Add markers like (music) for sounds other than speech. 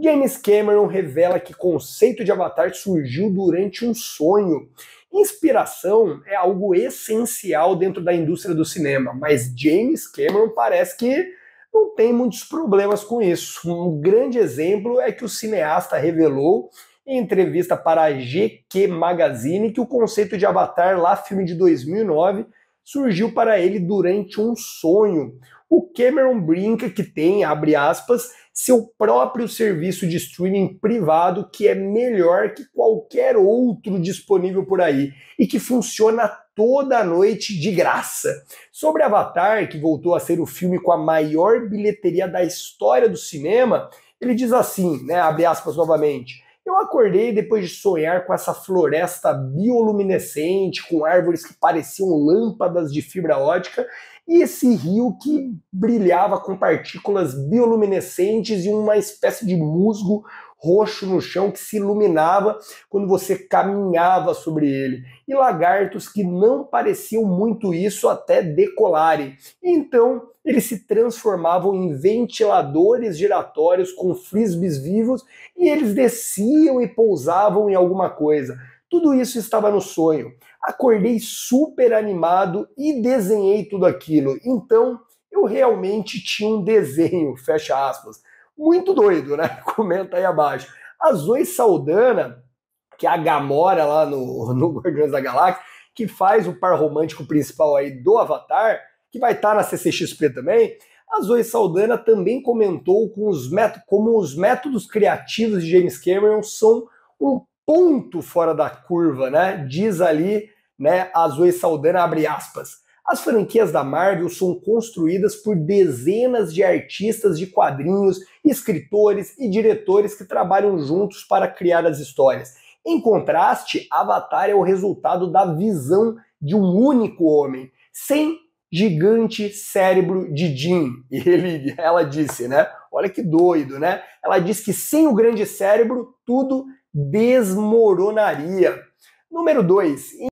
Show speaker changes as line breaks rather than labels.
James Cameron revela que o conceito de Avatar surgiu durante um sonho. Inspiração é algo essencial dentro da indústria do cinema, mas James Cameron parece que não tem muitos problemas com isso. Um grande exemplo é que o cineasta revelou em entrevista para a GQ Magazine que o conceito de Avatar, lá filme de 2009, surgiu para ele durante um sonho o Cameron brinca que tem, abre aspas, seu próprio serviço de streaming privado que é melhor que qualquer outro disponível por aí e que funciona toda noite de graça. Sobre Avatar, que voltou a ser o filme com a maior bilheteria da história do cinema, ele diz assim, né, abre aspas novamente. Eu acordei depois de sonhar com essa floresta bioluminescente, com árvores que pareciam lâmpadas de fibra ótica e esse rio que brilhava com partículas bioluminescentes e uma espécie de musgo roxo no chão que se iluminava quando você caminhava sobre ele, e lagartos que não pareciam muito isso até decolarem. E então eles se transformavam em ventiladores giratórios com frisbees vivos e eles desciam e pousavam em alguma coisa. Tudo isso estava no sonho. Acordei super animado e desenhei tudo aquilo. Então, eu realmente tinha um desenho, fecha aspas muito doido, né? (laughs) Comenta aí abaixo. A Zoe Saldana, que é a Gamora lá no, no (laughs) Guardiões da Galáxia, que faz o par romântico principal aí do Avatar, que vai estar tá na CCXP também, a Zoe Saldana também comentou com os como os métodos criativos de James Cameron são um ponto fora da curva, né? Diz ali, né, a Zoe Saldana abre aspas. As franquias da Marvel são construídas por dezenas de artistas de quadrinhos, escritores e diretores que trabalham juntos para criar as histórias. Em contraste, Avatar é o resultado da visão de um único homem, sem gigante cérebro de Jim. E (laughs) ele, ela disse, né? Olha que doido, né? Ela disse que sem o grande cérebro tudo desmoronaria. Número 2.